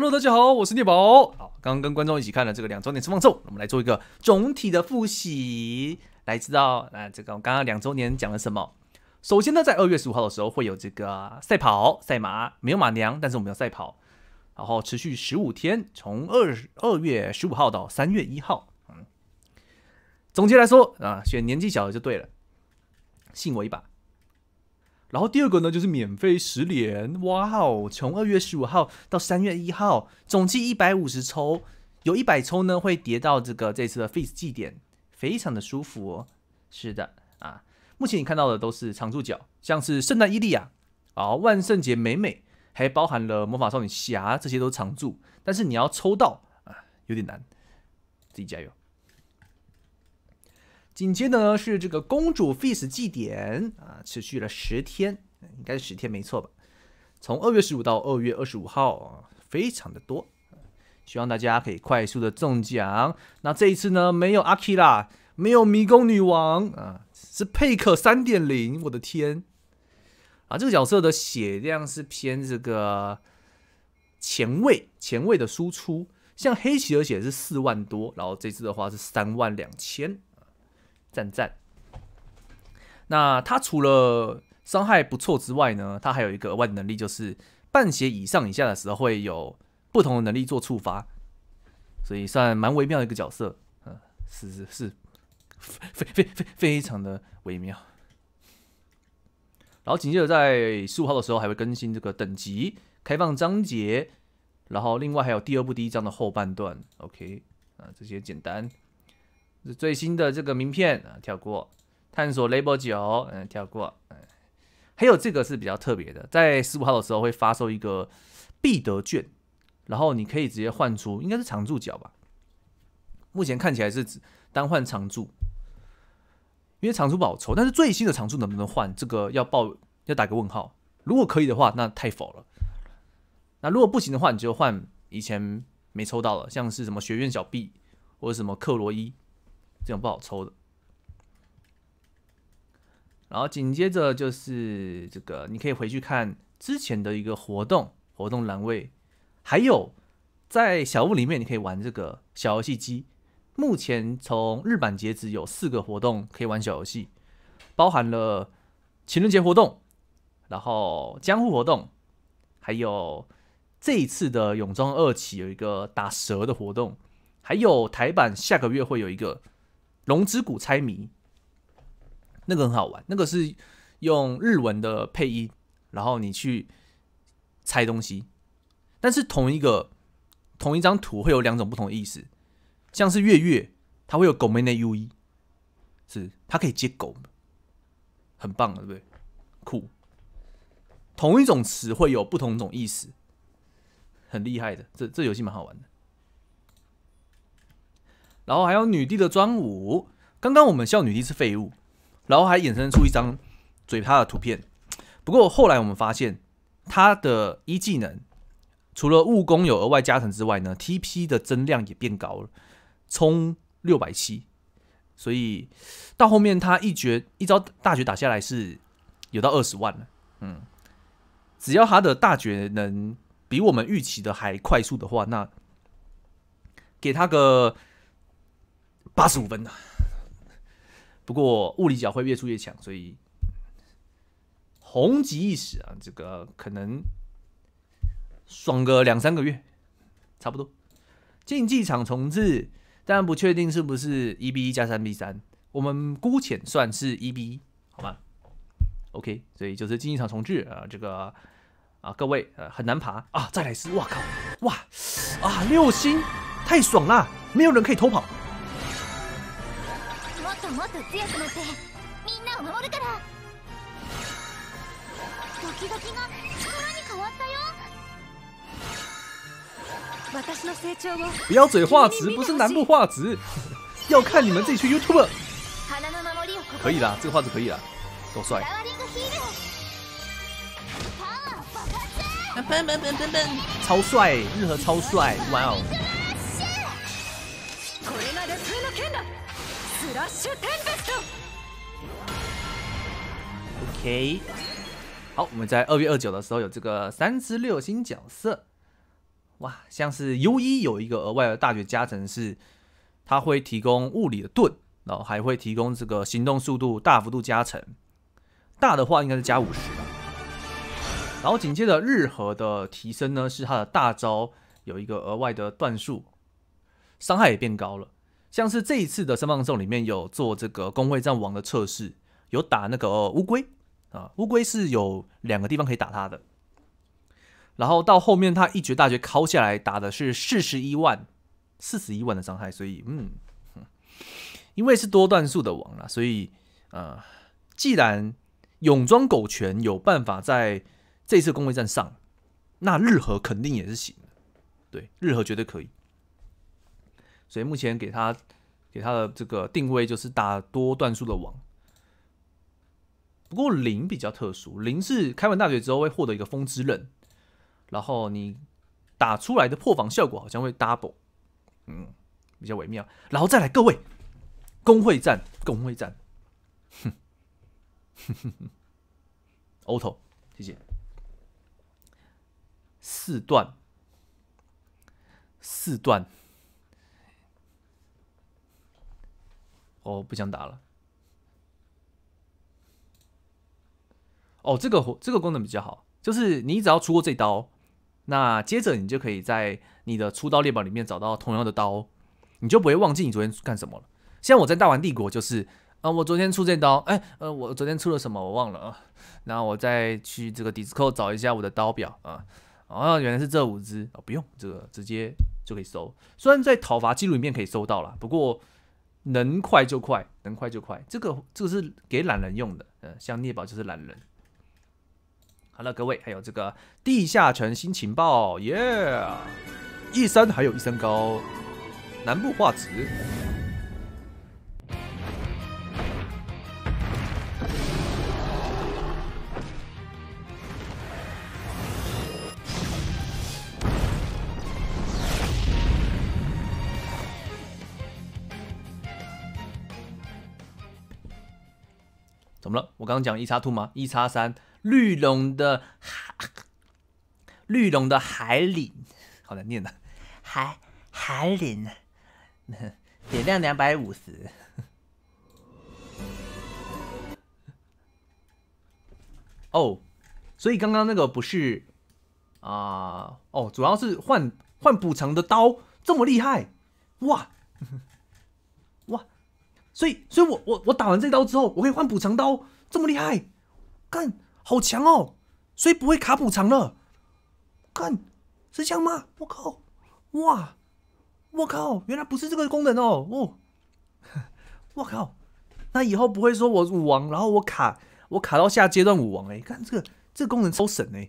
Hello，大家好，我是聂宝。好，刚刚跟观众一起看了这个两周年直放秀，我们来做一个总体的复习，来知道啊，这个我们刚刚两周年讲了什么。首先呢，在二月十五号的时候会有这个赛跑、赛马，没有马娘，但是我们有赛跑，然后持续十五天，从二二月十五号到三月一号。嗯，总结来说啊，选年纪小的就对了，信我一把。然后第二个呢，就是免费十连，哇哦，从二月十五号到三月一号，总计一百五十抽，有一百抽呢会叠到这个这次的 Face 祭点，非常的舒服哦。是的啊，目前你看到的都是常驻角，像是圣诞伊利亚，好，万圣节美美，还包含了魔法少女侠，这些都常驻，但是你要抽到啊，有点难，自己加油。紧接着呢是这个公主 feast 祭典啊，持续了十天，应该是十天没错吧？从二月十五到二月二十五号，非常的多，希望大家可以快速的中奖。那这一次呢没有阿基啦，没有迷宫女王啊，是佩克三点零。我的天，啊，这个角色的血量是偏这个前卫，前卫的输出，像黑骑士血是四万多，然后这次的话是三万两千。赞赞。那他除了伤害不错之外呢，他还有一个额外能力，就是半血以上以下的时候会有不同的能力做触发，所以算蛮微妙的一个角色，嗯，是是是，非非非非常的微妙。然后紧接着在十五号的时候还会更新这个等级开放章节，然后另外还有第二部第一章的后半段，OK，啊，这些简单。最新的这个名片啊，跳过。探索雷 l 九，嗯，跳过。嗯，还有这个是比较特别的，在十五号的时候会发售一个必得券，然后你可以直接换出，应该是常驻角吧。目前看起来是单换常驻，因为常驻不好抽。但是最新的常驻能不能换，这个要报要打个问号。如果可以的话，那太否了。那如果不行的话，你就换以前没抽到的，像是什么学院小 B 或者什么克罗伊。这种不好抽的，然后紧接着就是这个，你可以回去看之前的一个活动活动栏位，还有在小屋里面你可以玩这个小游戏机。目前从日版截止有四个活动可以玩小游戏，包含了情人节活动，然后江户活动，还有这一次的泳装二期有一个打蛇的活动，还有台版下个月会有一个。龙之谷猜谜，那个很好玩。那个是用日文的配音，然后你去猜东西。但是同一个同一张图会有两种不同的意思，像是月月，它会有狗妹的 U 一，是它可以接狗，很棒啊，对不对？酷，同一种词会有不同种意思，很厉害的。这这游戏蛮好玩的。然后还有女帝的专武。刚刚我们笑女帝是废物，然后还衍生出一张嘴趴的图片。不过后来我们发现，她的一技能除了物攻有额外加成之外呢，TP 的增量也变高了，冲六百七。所以到后面她一绝一招大绝打下来是有到二十万了。嗯，只要她的大绝能比我们预期的还快速的话，那给她个。八十五分呢，不过物理脚会越出越强，所以红极一时啊，这个可能爽个两三个月，差不多。竞技场重置，但不确定是不是一比一加三比三，我们姑且算是一比一，好吗？OK，所以就是竞技场重置啊，这个啊，各位啊，很难爬啊，再来一次，我靠，哇啊，六星，太爽啦，没有人可以偷跑。不要嘴画质，不是南部画质，要看你们自己去 y o u t u b e 可以了，这个画质可以了，够帅。超帅，日和超帅，哇哦！OK，好，我们在二月二九的时候有这个三支六星角色，哇，像是 U 一有一个额外的大学加成是，它会提供物理的盾，然后还会提供这个行动速度大幅度加成，大的话应该是加五十，然后紧接着日和的提升呢是他的大招有一个额外的段数，伤害也变高了。像是这一次的声望送里面有做这个工会战王的测试，有打那个乌龟啊，乌龟是有两个地方可以打它的，然后到后面他一决大决敲下来打的是四十一万，四十一万的伤害，所以嗯，因为是多段数的王啦，所以呃，既然泳装狗拳有办法在这次工会战上，那日和肯定也是行的，对，日和绝对可以。所以目前给他给他的这个定位就是打多段数的网。不过零比较特殊，零是开完大嘴之后会获得一个风之刃，然后你打出来的破防效果好像会 double，嗯，比较微妙。然后再来各位，工会战，工会战，哼哼哼，，auto，谢谢，四段，四段。哦，不想打了。哦，这个这个功能比较好，就是你只要出过这刀，那接着你就可以在你的出刀列表里面找到同样的刀，你就不会忘记你昨天干什么了。像我在大玩帝国就是，啊，我昨天出这刀，哎，呃，我昨天出了什么？我忘了啊。那我再去这个 Discord 找一下我的刀表啊。哦，原来是这五只哦，不用这个直接就可以搜。虽然在讨伐记录里面可以搜到了，不过。能快就快，能快就快，这个这个是给懒人用的，嗯，像聂宝就是懒人。好了，各位，还有这个地下城新情报，耶，一升还有一升高，南部画质。怎么了？我刚刚讲一叉兔吗？一叉三绿龙的海，绿龙的海岭，好难念呐，海海岭，点亮两百五十。哦，所以刚刚那个不是啊？哦，主要是换换补偿的刀这么厉害哇哇。所以，所以我我我打完这刀之后，我可以换补偿刀，这么厉害，干好强哦！所以不会卡补偿了，干是这样吗？我靠，哇，我靠，原来不是这个功能哦，哦，我靠，那以后不会说我武王，然后我卡我卡到下阶段武王哎，看这个这个功能超神哎，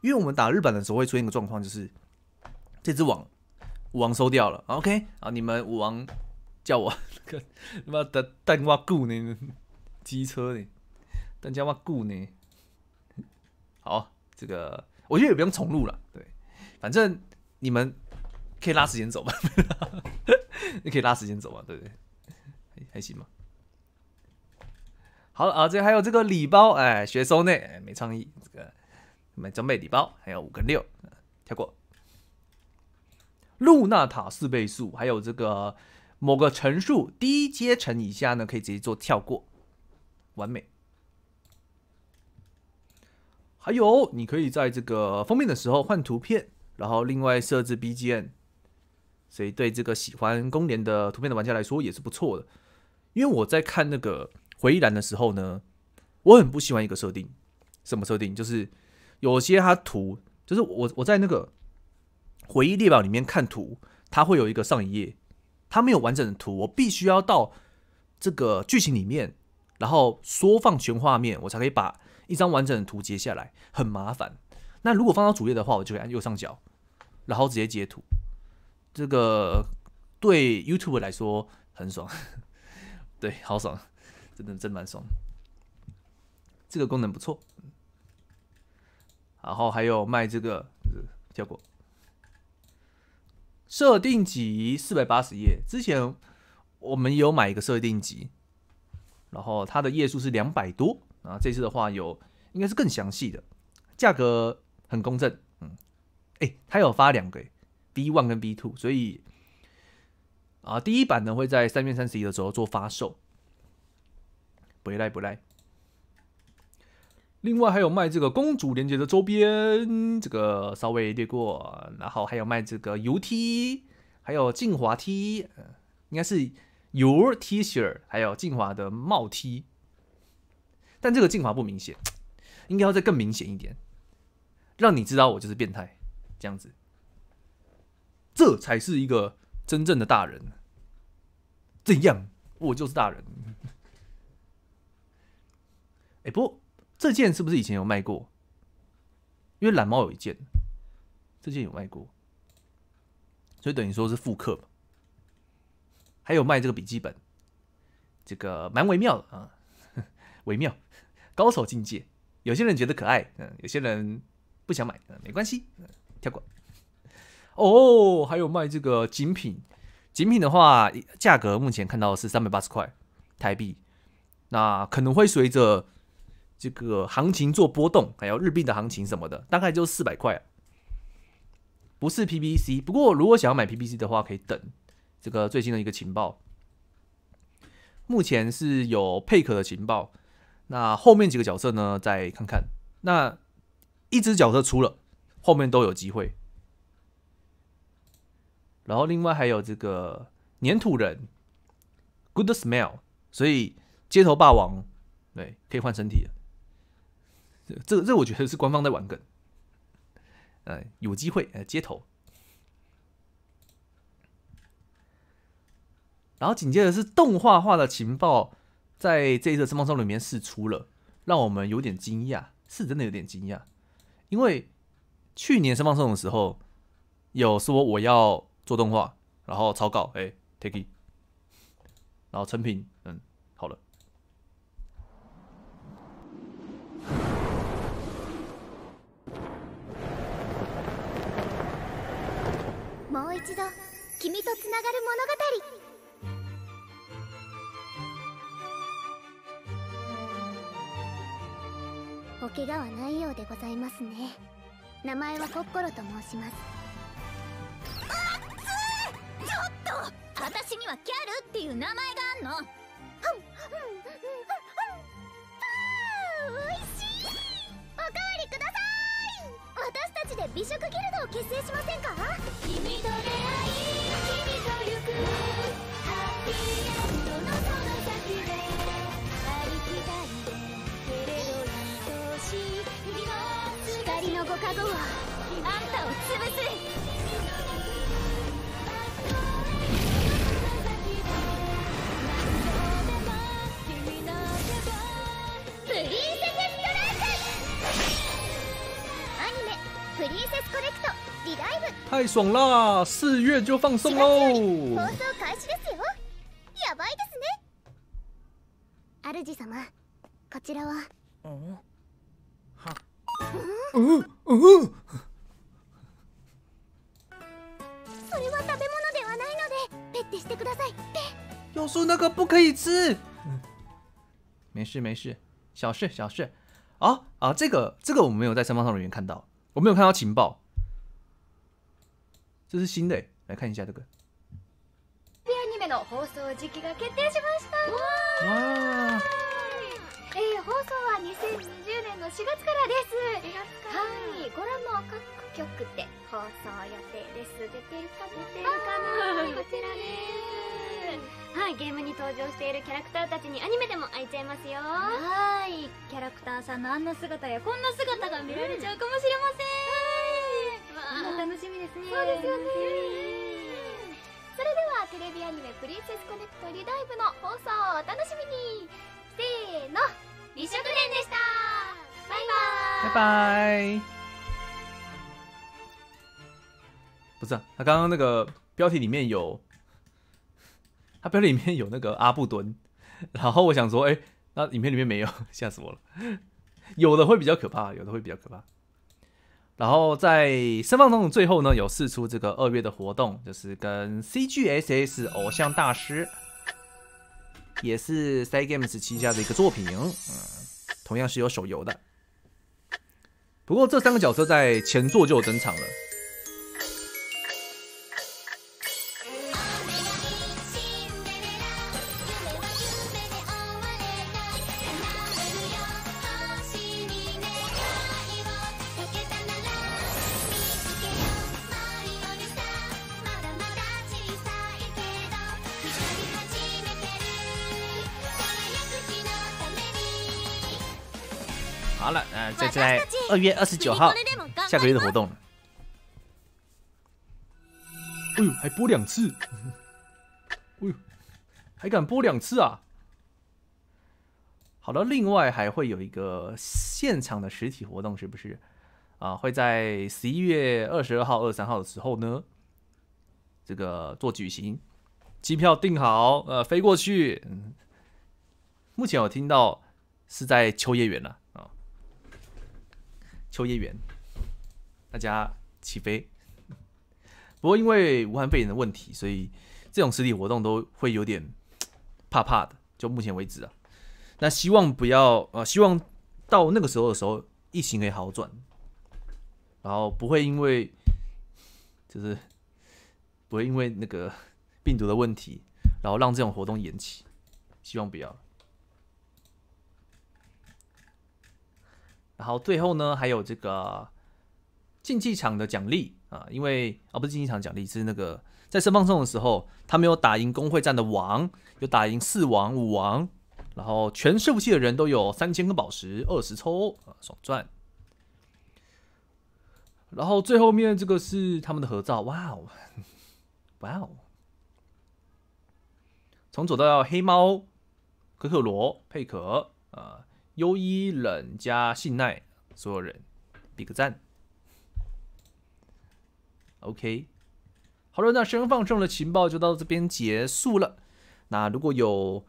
因为我们打日本的时候会出现一个状况，就是这只王武王收掉了，OK 啊，你们武王。叫我，他妈的等我顾呢，机车呢，等家我顾呢。好，这个我觉得也不用重录了，对，反正你们可以拉时间走吧，你 可以拉时间走嘛，对不对？还还行吗？好啊，这还有这个礼包，哎，学收呢，哎，没创意，这个买装备礼包还有五个六，跳过。露娜塔四倍速，还有这个。某个层数低阶层以下呢，可以直接做跳过，完美。还有，你可以在这个封面的时候换图片，然后另外设置 BGM，所以对这个喜欢公联的图片的玩家来说也是不错的。因为我在看那个回忆栏的时候呢，我很不喜欢一个设定，什么设定？就是有些它图，就是我我在那个回忆列表里面看图，它会有一个上一页。它没有完整的图，我必须要到这个剧情里面，然后缩放全画面，我才可以把一张完整的图截下来，很麻烦。那如果放到主页的话，我就可以按右上角，然后直接截图。这个对 YouTube 来说很爽，对，好爽，真的真蛮爽。这个功能不错。然后还有卖这个，跳过。设定集四百八十页，之前我们有买一个设定集，然后它的页数是两百多，啊，这次的话有应该是更详细的，价格很公正，嗯，哎，它有发两个，B one 跟 B two，所以啊，第一版呢会在三月三十一的时候做发售，不赖不赖。另外还有卖这个公主连接的周边，这个稍微略过，然后还有卖这个油梯，还有净华梯，应该是油 T 恤，还有净华的帽梯，但这个进华不明显，应该要再更明显一点，让你知道我就是变态，这样子，这才是一个真正的大人，怎样，我就是大人，哎，不过。这件是不是以前有卖过？因为懒猫有一件，这件有卖过，所以等于说是复刻嘛。还有卖这个笔记本，这个蛮微妙的啊，微妙高手境界。有些人觉得可爱，嗯，有些人不想买，没关系，跳过。哦，还有卖这个精品，精品的话价格目前看到是三百八十块台币，那可能会随着。这个行情做波动，还有日币的行情什么的，大概就四百块，不是 PBC。不过如果想要买 PBC 的话，可以等这个最新的一个情报。目前是有配可的情报，那后面几个角色呢？再看看，那一只角色出了，后面都有机会。然后另外还有这个粘土人 Good Smell，所以街头霸王对可以换身体了。这这这，我觉得是官方在玩梗，哎，有机会哎接头，然后紧接着是动画化的情报，在这一次声放中里面试出了，让我们有点惊讶，是真的有点惊讶，因为去年声放送的时候有说我要做动画，然后草稿哎 take it，然后成品嗯。もう一度君とつながる物語お怪我はないようでございますね名前はコッコロと申しますあっつちょっと私にはキャルっていう名前があんのうんうん美食ギルドを結成しませんか君と出会い君と行くハッピーエンドのその先で歩きたいでけれど愛しい君光のご加護をあんたを潰す太爽啦！四月就放送喽！放送開始ですよ。やばいですね。ア様、こちらは。嗯。ん？嗯。嗯。それは食べ物ではないので、ペッてしてください。ベ。要说那个不可以吃。没事没事，小事小事。啊啊，这个这个我们没有在三方上人面看到，我没有看到情报。这是新的来看一下这个。アニメの放送時期が決定しました。わえ放送は2020年の4月からです。はい、ご覧の各局で放送予定です。出てるか出てるかなこちらではい、ゲームに登場しているキャラクターたちにアニメでも会いちゃいますよ。はい、キャラクターさんのあんな姿やこんな姿が見られちゃうかもしれません。楽しみですねそうですよねそれではテレビアニメ「プリンセスコネクトリダイブ」の放送をお楽しみにせーの美食連でしたバイバイバイ不是、啊、他刚刚那个标题里面有，他标题里面有那个阿布敦，然后我想说，哎、欸，那影片里面没有，吓死我了。有的会比较可怕，有的会比较可怕。然后在声望动动最后呢，有试出这个二月的活动，就是跟 CGSS 偶像大师，也是 s i Games 旗下的一个作品，嗯，同样是有手游的。不过这三个角色在前作就有登场了。好了，呃，再在二月二十九号，下个月的活动，呦，还播两次，哎呦，还敢播两次啊？好了，另外还会有一个现场的实体活动，是不是？啊，会在十一月二十二号、二十三号的时候呢，这个做举行，机票订好，呃，飞过去。目前我听到是在秋叶原了。秋叶原，大家起飞。不过因为武汉肺炎的问题，所以这种实体活动都会有点怕怕的。就目前为止啊，那希望不要呃，希望到那个时候的时候疫情可以好转，然后不会因为就是不会因为那个病毒的问题，然后让这种活动延期。希望不要然后最后呢，还有这个竞技场的奖励啊，因为啊不是竞技场奖励，是那个在圣放送的时候，他没有打赢工会战的王，有打赢四王五王，然后全伺服器的人都有三千颗宝石，二十抽啊，爽赚。然后最后面这个是他们的合照，哇哦，哇哦，从左到右，黑猫、可可罗、佩可啊。优衣冷加信奈，所有人，比个赞。OK，好了，那声放送的情报就到这边结束了。那如果有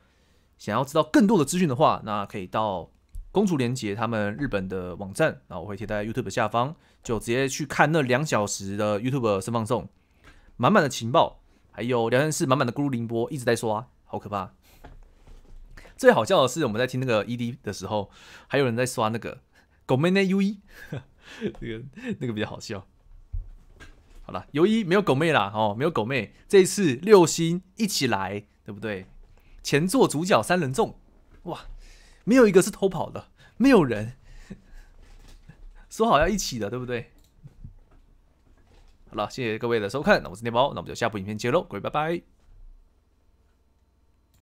想要知道更多的资讯的话，那可以到公主连接他们日本的网站，那我会贴在 YouTube 下方，就直接去看那两小时的 YouTube 声放送，满满的情报，还有聊天室满满的咕噜林波一直在刷，好可怕。最好笑的是，我们在听那个 ED 的时候，还有人在刷那个狗妹那 U 一，那个那个比较好笑。好了，U 一没有狗妹啦，哦，没有狗妹，这次六星一起来，对不对？前座主角三人众，哇，没有一个是偷跑的，没有人 说好要一起的，对不对？好了，谢谢各位的收看，那我是天猫，那我们就下部影片见喽，各位拜拜。